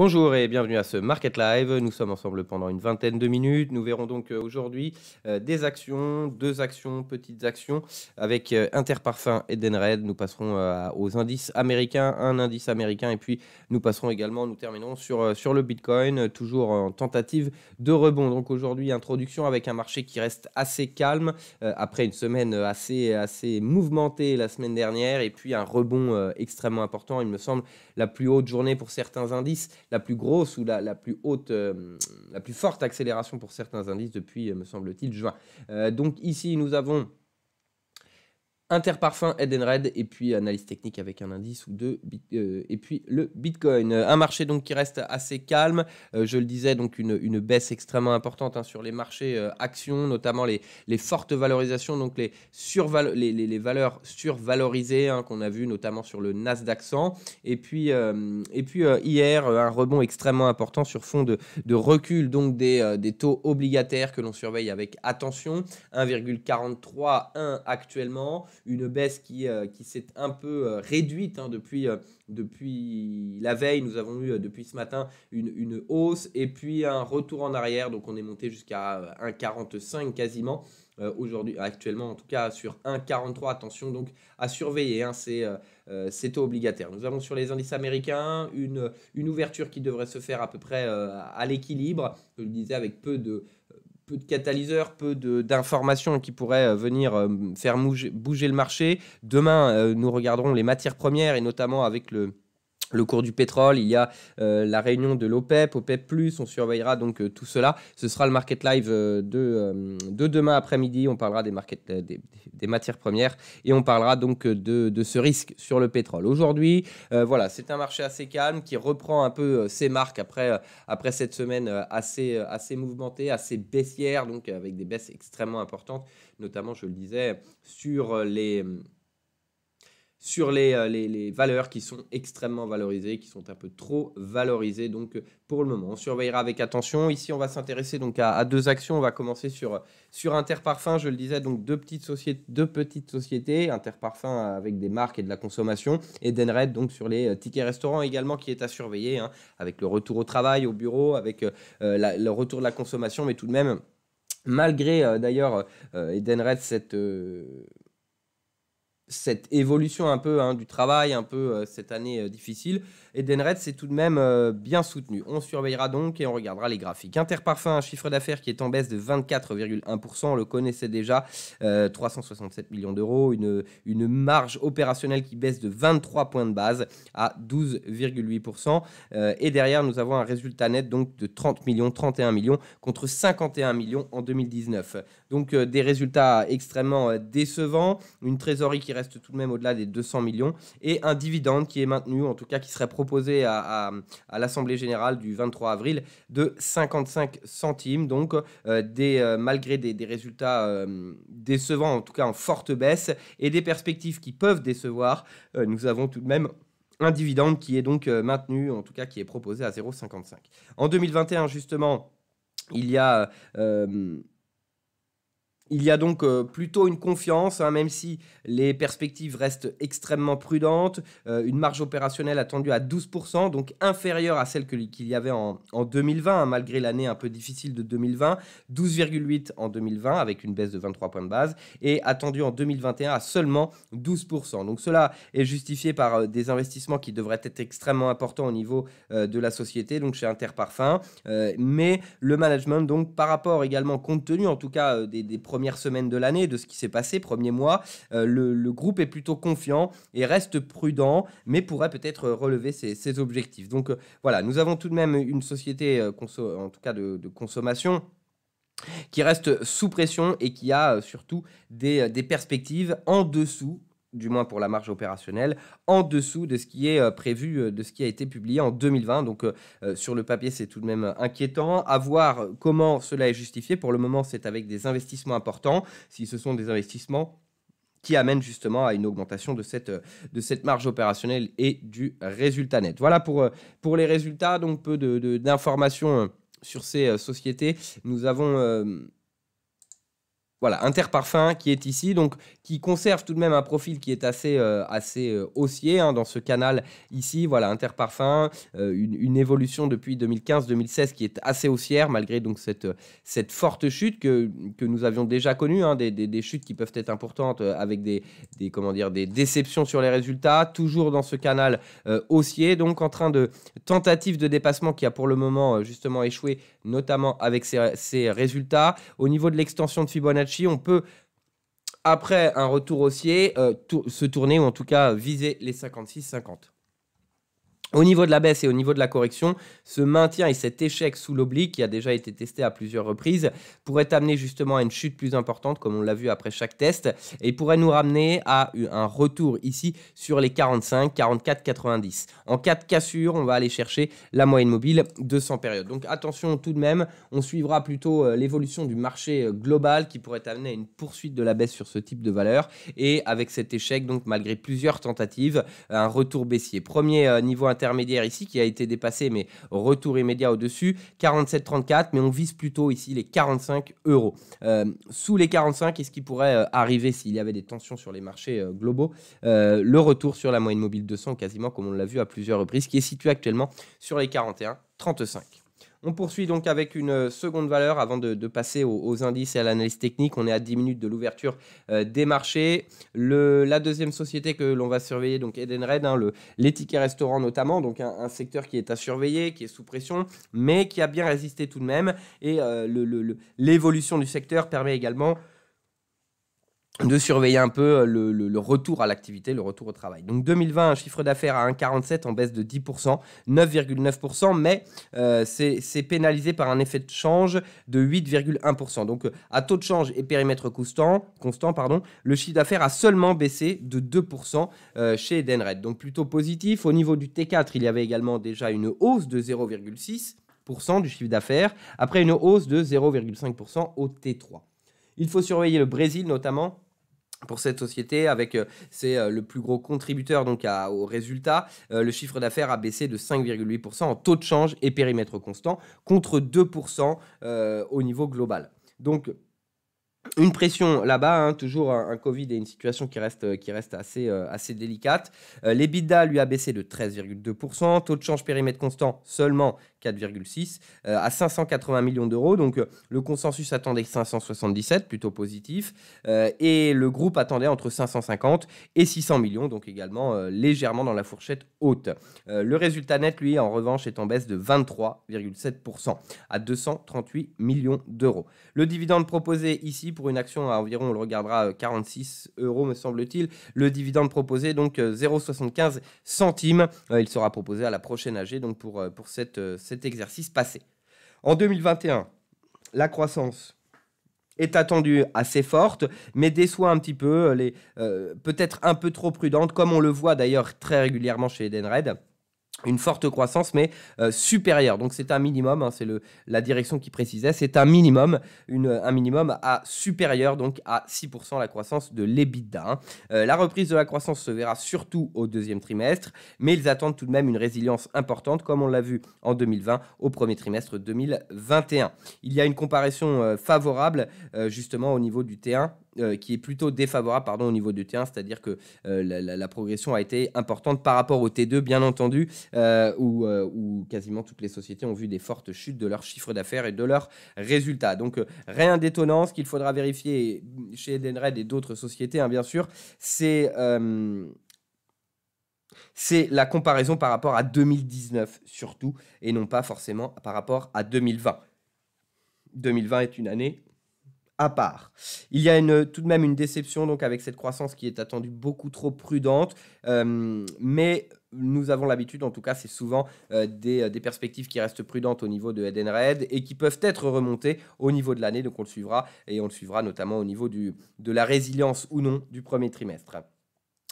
Bonjour et bienvenue à ce Market Live. Nous sommes ensemble pendant une vingtaine de minutes. Nous verrons donc euh, aujourd'hui euh, des actions, deux actions, petites actions avec euh, Interparfum et Denred. Nous passerons aux indices américains, un indice américain et puis nous passerons également, nous terminerons sur, sur le Bitcoin, toujours en tentative de rebond. Donc aujourd'hui, introduction avec un marché qui reste assez calme après une semaine assez, assez mouvementée la semaine dernière et puis un rebond extrêmement important. Il me semble la plus haute journée pour certains indices la plus grosse ou la, plus haute, euh, la plus forte accélération pour certains indices depuis, euh, me semble-t-il, juin. Euh, donc ici, nous avons Interparfum, Edenred Red, et puis analyse technique avec un indice ou deux, euh, et puis le Bitcoin. Un marché donc qui reste assez calme. Euh, je le disais, donc une, une baisse extrêmement importante hein, sur les marchés euh, actions, notamment les, les, fortes valorisations, donc les, les, les, valeurs survalorisées hein, qu'on a vu notamment sur le Nasdaq 100. Et puis, et puis hier, un rebond extrêmement important sur fond de, de recul donc des, des taux obligataires que l'on surveille avec attention, 1,431 actuellement une baisse qui, euh, qui s'est un peu euh, réduite hein, depuis, euh, depuis la veille. Nous avons eu depuis ce matin une, hausse et puis un retour en arrière. Donc on est monté jusqu'à 1,45 quasiment aujourd'hui, actuellement en tout cas sur 1,43. Attention donc à surveiller hein, ces, Nous avons sur les indices américains une, une ouverture qui devrait se faire à peu près à l'équilibre, je le disais, avec peu de, peu de catalyseurs, peu d'informations qui pourraient euh, venir euh, faire bouger, bouger, le marché. Demain, euh, nous regarderons les matières premières et notamment avec le, le cours du pétrole, il y a euh, la réunion de l'OPEP, OPEP+, e on surveillera donc euh, tout cela. Ce sera le Market Live euh, de, demain après-midi, on parlera des, matières premières et on parlera donc de, ce risque sur le pétrole. Aujourd'hui, voilà, c'est un marché assez calme qui reprend un peu ses marques après, après cette semaine assez, assez mouvementée, assez baissière, donc avec des baisses extrêmement importantes, notamment, je le disais, sur les sur euh, les, valeurs qui sont extrêmement valorisées, qui sont un peu trop valorisées. Donc euh, pour le moment, on surveillera avec attention. Ici, on va s'intéresser donc à, deux actions. On va commencer sur, sur Interparfum, je le disais, donc deux petites, sociétés, deux petites sociétés, Interparfum avec des marques et de la consommation, et Denred donc sur les euh, tickets restaurants également qui est à surveiller, hein, avec le retour au travail, au bureau, avec le retour de la consommation, mais tout de même malgré d'ailleurs denred Edenred cette cette évolution un peu hein, du travail, un peu euh, cette année euh, difficile. Et Denred s'est tout de même euh, bien soutenu. On surveillera donc et on regardera les graphiques. Interparfum, un chiffre d'affaires qui est en baisse de 24,1%, on le connaissait déjà, 367 millions d'euros, une, une marge opérationnelle qui baisse de 23 points de base à 12,8%. et derrière, nous avons un résultat net donc de 30 millions, 31 millions contre 51 millions en 2019. Donc des résultats extrêmement décevants, une trésorerie qui reste tout de même au-delà des 200 millions, et un dividende qui est maintenu, en tout cas qui serait proposé à, l'Assemblée générale du 23 avril de 55 centimes, donc euh, des, euh, malgré des, résultats euh, décevants, en tout cas en forte baisse, et des perspectives qui peuvent décevoir, nous avons tout de même un dividende qui est donc maintenu, en tout cas qui est proposé à 0,55. En 2021, justement, il y a... Il y a donc euh, plutôt une confiance, hein, même si les perspectives restent extrêmement prudentes, euh, une marge opérationnelle attendue à 12%, donc inférieure à celle qu'il y avait en, 2020, hein, malgré l'année un peu difficile de 2020, 12,8 en 2020 avec une baisse de 23 points de base, et attendue en 2021 à seulement 12%. Donc cela est justifié par euh, des investissements qui devraient être extrêmement importants au niveau de la société, donc chez Interparfum, mais le management, donc par rapport également, compte tenu en tout cas des, des semaine semaine de l'année, de ce qui s'est passé, premier mois, euh, le, groupe est plutôt confiant et reste prudent, mais pourrait peut-être relever ses, objectifs. Donc euh, voilà, nous avons tout de même une société, euh, en tout cas de, consommation, qui reste sous pression et qui a surtout des, des perspectives en dessous du moins pour la marge opérationnelle, en dessous de ce qui est euh, prévu, euh, de ce qui a été publié en 2020. Donc euh, sur le papier, c'est tout de même inquiétant. À voir comment cela est justifié. Pour le moment, c'est avec des investissements importants. Si ce sont des investissements qui amènent justement à une augmentation de cette, de cette marge opérationnelle et du résultat net. Voilà pour, pour les résultats, donc peu d'informations de, d'informations sur ces sociétés. Nous avons voilà, Interparfum qui est ici, donc qui conserve tout de même un profil qui est assez, euh, assez euh, haussier hein, dans ce canal ici. Voilà, Interparfum, euh, une, évolution depuis 2015-2016 qui est assez haussière malgré donc cette, cette forte chute que, nous avions déjà connue, hein, des, chutes qui peuvent être importantes avec des, des, comment dire, des déceptions sur les résultats, toujours dans ce canal haussier, donc en train de tentative de dépassement qui a pour le moment justement échoué, notamment avec ses, résultats. Au niveau de l'extension de Fibonacci, on peut, après un retour haussier, euh, se tourner ou en tout cas viser les 56-50 au niveau de la baisse et au niveau de la correction, ce maintien et cet échec sous l'oblique, qui a déjà été testé à plusieurs reprises, pourrait amener justement à une chute plus importante, comme on l'a vu après chaque test, et pourrait nous ramener à un retour ici sur les 45, 44, 90. En cas de cassure, on va aller chercher la moyenne mobile de 100 périodes. Donc attention tout de même, on suivra plutôt euh, l'évolution du marché euh, global qui pourrait amener à une poursuite de la baisse sur ce type de valeur, et avec cet échec, donc malgré plusieurs tentatives, un retour baissier. Premier euh, niveau intermédiaire ici qui a été dépassé, mais retour immédiat au-dessus. 47,34, mais on vise plutôt ici les 45 euros. Euh, sous les 45, est-ce qui pourrait euh, arriver s'il y avait des tensions sur les marchés euh, globaux Le retour sur la moyenne mobile 200, quasiment comme on l'a vu à plusieurs reprises, qui est situé actuellement sur les 41,35. On poursuit donc avec une euh, seconde valeur avant de, passer aux, indices et à l'analyse technique. On est à 10 minutes de l'ouverture euh, des marchés. la deuxième société que l'on va surveiller, donc Edenred, hein, le, notamment, donc un, secteur qui est à surveiller, qui est sous pression, mais qui a bien résisté tout de même. Et euh, l'évolution du secteur permet également de surveiller un peu euh, le, retour à l'activité, le retour au travail. Donc 2020, un chiffre d'affaires à 1,47 en baisse de 10%, 9,9%, mais euh, c'est pénalisé par un effet de change de 8,1%. Donc euh, à taux de change et périmètre constant, constant pardon, le chiffre d'affaires a seulement baissé de 2% chez Edenred. Donc plutôt positif. Au niveau du T4, il y avait également déjà une hausse de 0,6% du chiffre d'affaires, après une hausse de 0,5% au T3. Il faut surveiller le Brésil notamment pour cette société, avec euh, c'est euh, le plus gros contributeur donc à, au résultat, euh, le chiffre d'affaires a baissé de 5,8% en taux de change et périmètre constant, contre 2% au niveau global. Donc une pression là-bas, hein, toujours un, Covid et une situation qui reste, qui reste assez, assez délicate. L'EBITDA lui a baissé de 13,2%, taux de change périmètre constant seulement 4,6 euh, à 580 millions d'euros. Donc euh, le consensus attendait 577, plutôt positif, euh, et le groupe attendait entre 550 et 600 millions, donc également légèrement dans la fourchette haute. le résultat net, lui, en revanche, est en baisse de 23,7% à 238 millions d'euros. Le dividende proposé ici pour une action à environ, on le regardera, 46 euros me semble-t-il. Le dividende proposé donc 0,75 centimes. il sera proposé à la prochaine AG donc pour, pour cette cet exercice passé. En 2021, la croissance est attendue assez forte, mais déçoit un petit peu, euh, euh, peut-être un peu trop prudente, comme on le voit d'ailleurs très régulièrement chez Edenred une forte croissance, mais euh, supérieure. Donc c'est un minimum, hein, c'est la direction qui précisait, c'est un minimum, un minimum à supérieur, donc à 6% la croissance de l'EBITDA. Hein. Euh, la reprise de la croissance se verra surtout au deuxième trimestre, mais ils attendent tout de même une résilience importante, comme on l'a vu en 2020 au premier trimestre 2021. Il y a une comparaison euh, favorable justement au niveau du T1 euh, qui est plutôt défavorable pardon, au niveau du T1, c'est-à-dire que euh, la, progression a été importante par rapport au T2, bien entendu, euh, où, quasiment toutes les sociétés ont vu des fortes chutes de leur chiffre d'affaires et de leurs résultats. Donc rien d'étonnant, ce qu'il faudra vérifier chez Edenred et d'autres sociétés, hein, bien sûr, c'est c'est la comparaison par rapport à 2019 surtout, et non pas forcément par rapport à 2020. 2020 est une année à part. Il y a une, tout de même une déception donc avec cette croissance qui est attendue beaucoup trop prudente, euh, mais nous avons l'habitude, en tout cas c'est souvent euh, euh, des, perspectives qui restent prudentes au niveau de Eden Red et qui peuvent être remontées au niveau de l'année, donc on le suivra et on le suivra notamment au niveau du, de la résilience ou non du premier trimestre.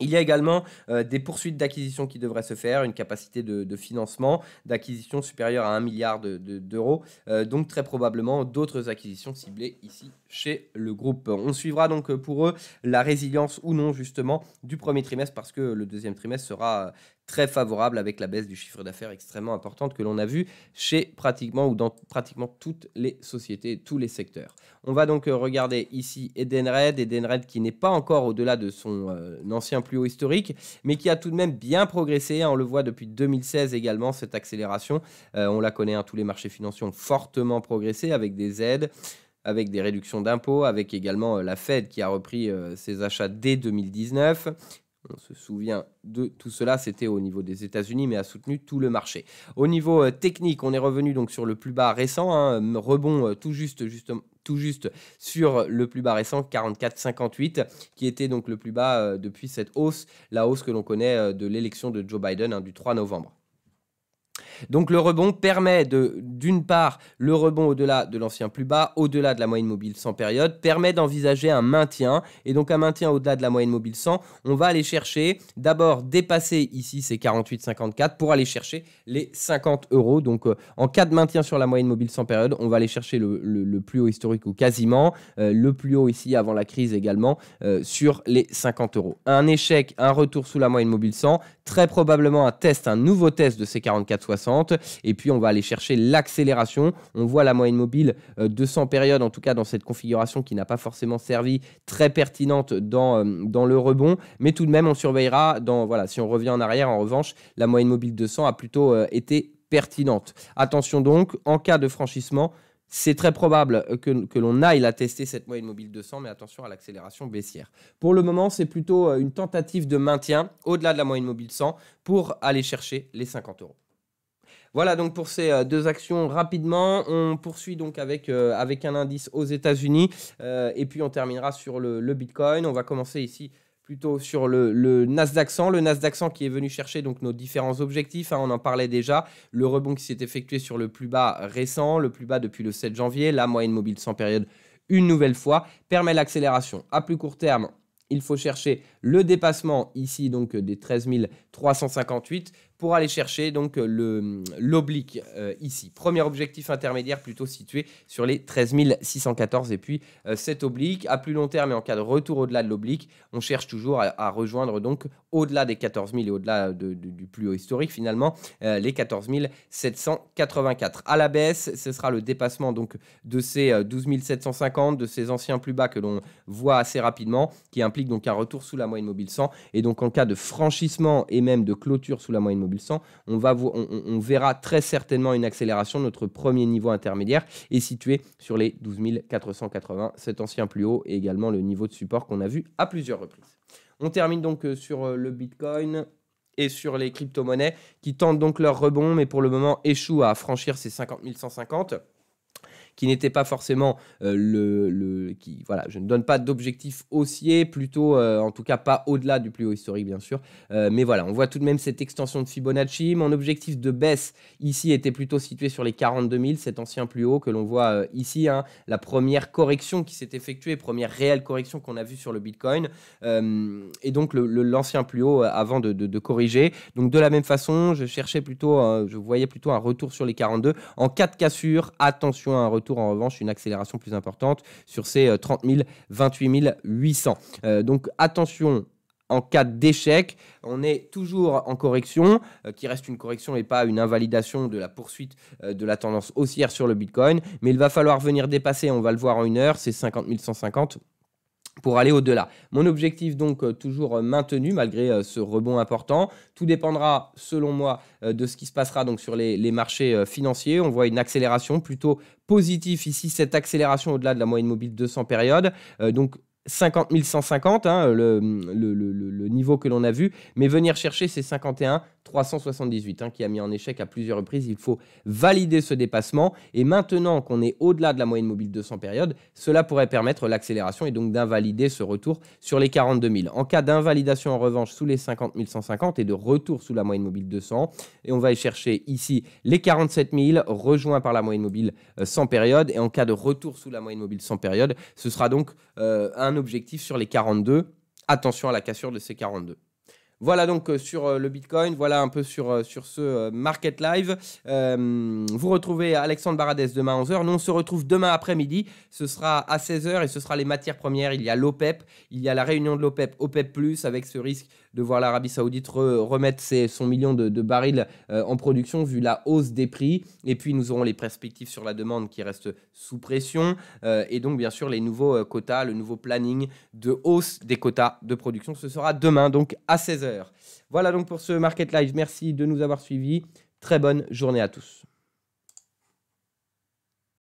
Il y a également euh, des poursuites d'acquisition qui devraient se faire, une capacité de, financement d'acquisition supérieure à 1 milliard d'euros, euh, donc très probablement d'autres acquisitions ciblées ici chez le groupe. On suivra donc euh, pour eux la résilience ou non justement du premier trimestre parce que le deuxième trimestre sera très favorable avec la baisse du chiffre d'affaires extrêmement importante que l'on a vue chez pratiquement ou dans pratiquement toutes les sociétés, tous les secteurs. On va donc euh, regarder ici Edenred, Edenred qui n'est pas encore au-delà de son euh, ancien plus haut historique, mais qui a tout de même bien progressé. on le voit depuis 2016 également, cette accélération. Euh, on la connaît, hein, tous les marchés financiers ont fortement progressé avec des aides avec des réductions d'impôts, avec également la Fed qui a repris ses achats dès 2019, on se souvient de tout cela, c'était au niveau des États-Unis, mais a soutenu tout le marché. Au niveau euh, technique, on est revenu donc sur le plus bas récent, un hein, rebond euh, tout juste, justement tout juste sur le plus bas récent 44,58 qui était donc le plus bas euh, depuis cette hausse, la hausse que l'on connaît de l'élection de Joe Biden hein, du 3 novembre. Donc le rebond permet de, d'une part, le rebond au-delà de l'ancien plus bas, au-delà de la moyenne mobile 100 période, permet d'envisager un maintien. Et donc un maintien au-delà de la moyenne mobile 100, on va aller chercher d'abord dépasser ici ces 48,54 pour aller chercher les 50 euros. Donc euh, en cas de maintien sur la moyenne mobile 100 période, on va aller chercher le, plus haut historique ou quasiment, euh, le plus haut ici avant la crise également, euh, sur les 50 euros. Un échec, un retour sous la moyenne mobile 100, très probablement un test, un nouveau test de ces 44,60 et puis, on va aller chercher l'accélération. On voit la moyenne mobile 200 euh, périodes, en tout cas dans cette configuration qui n'a pas forcément servi très pertinente dans, euh, dans le rebond. Mais tout de même, on surveillera dans, voilà, si on revient en arrière, en revanche, la moyenne mobile 200 a plutôt euh, été pertinente. Attention donc, en cas de franchissement, c'est très probable que, que l'on aille la tester cette moyenne mobile 200, mais attention à l'accélération baissière. Pour le moment, c'est plutôt une tentative de maintien au-delà de la moyenne mobile 100 pour aller chercher les 50 euros. Voilà donc pour ces euh, deux actions rapidement. On poursuit donc avec, euh, avec un indice aux États-Unis euh, et puis on terminera sur le, Bitcoin. On va commencer ici plutôt sur le, Nasdaq 100, le Nasdaq 100 qui est venu chercher donc nos différents objectifs, hein, on en parlait déjà, le rebond qui s'est effectué sur le plus bas récent, le plus bas depuis le 7 janvier, la moyenne mobile sans période une nouvelle fois, permet l'accélération à plus court terme il faut chercher le dépassement ici donc des 13 000, 358 pour aller chercher donc euh, le mm, l'oblique euh, ici. Premier objectif intermédiaire plutôt situé sur les 13 614 et puis euh, cet oblique à plus long terme et en cas de retour au-delà de l'oblique, on cherche toujours à, rejoindre donc au-delà des 14 000 et au-delà du plus haut historique finalement les 14 784. À la baisse, ce sera le dépassement donc de ces 12 750 de ces anciens plus bas que l'on voit assez rapidement qui implique donc un retour sous la moyenne mobile 100 et donc en cas de franchissement et même de clôture sous la moyenne mobile 100, on, va on, verra très certainement une accélération. Notre premier niveau intermédiaire est situé sur les 12 480, cet ancien plus haut et également le niveau de support qu'on a vu à plusieurs reprises. On termine donc euh, sur euh, le Bitcoin et sur les crypto-monnaies qui tentent donc leur rebond, mais pour le moment échouent à franchir ces 50 150 qui n'était pas forcément euh, le, le, qui voilà, je ne donne pas d'objectif haussier, plutôt euh, en tout cas pas au-delà du plus haut historique bien sûr, euh, mais voilà, on voit tout de même cette extension de Fibonacci. Mon objectif de baisse ici était plutôt situé sur les 42 000, cet ancien plus haut que l'on voit ici, hein. la première correction qui s'est effectuée, première réelle correction qu'on a vu sur le Bitcoin, et donc l'ancien le, l'ancien plus haut avant de, de, corriger. Donc de la même façon, je cherchais plutôt, je voyais plutôt un retour sur les 42. En cas de cassure, attention à un retour en revanche une accélération plus importante sur ces 30 000, 28 800. donc attention en cas d'échec. On est toujours en correction, euh, qui reste une correction et pas une invalidation de la poursuite euh, de la tendance haussière sur le Bitcoin. Mais il va falloir venir dépasser, on va le voir en une heure, c'est 50 150 pour aller au-delà. Mon objectif donc euh, toujours euh, maintenu malgré euh, ce rebond important. Tout dépendra selon moi de ce qui se passera donc sur les, marchés financiers. On voit une accélération plutôt positive ici, cette accélération au-delà de la moyenne mobile 200 périodes. donc 50 150, hein, le, le, le, niveau que l'on a vu, mais venir chercher ces 51 378 qui a mis en échec à plusieurs reprises. Il faut valider ce dépassement et maintenant qu'on est au-delà de la moyenne mobile 200 périodes, cela pourrait permettre l'accélération et donc d'invalider ce retour sur les 42 000. En cas d'invalidation en revanche sous les 50 150 et de retour sous la moyenne mobile 200, et on va y chercher ici les 47 000 rejoints par la moyenne mobile 100 euh, périodes et en cas de retour sous la moyenne mobile 100 périodes, ce sera donc euh, un un objectif sur les 42. Attention à la cassure de ces 42. Voilà donc euh, sur euh, le Bitcoin, voilà un peu sur, euh, sur ce Market Live. vous retrouvez Alexandre Baradès demain à 11h. Nous, on se retrouve demain après-midi. Ce sera à 16h et ce sera les matières premières. Il y a l'OPEP, e il y a la réunion de l'OPEP, OPEP, e avec ce risque de voir l'Arabie Saoudite remettre ses, son millions de, barils euh, en production vu la hausse des prix. Et puis nous aurons les perspectives sur la demande qui reste sous pression. Euh, et donc bien sûr les nouveaux euh, quotas, le nouveau planning de hausse des quotas de production. Ce sera demain, donc à 16h. Voilà donc pour ce Market Live. Merci de nous avoir suivis. Très bonne journée à tous.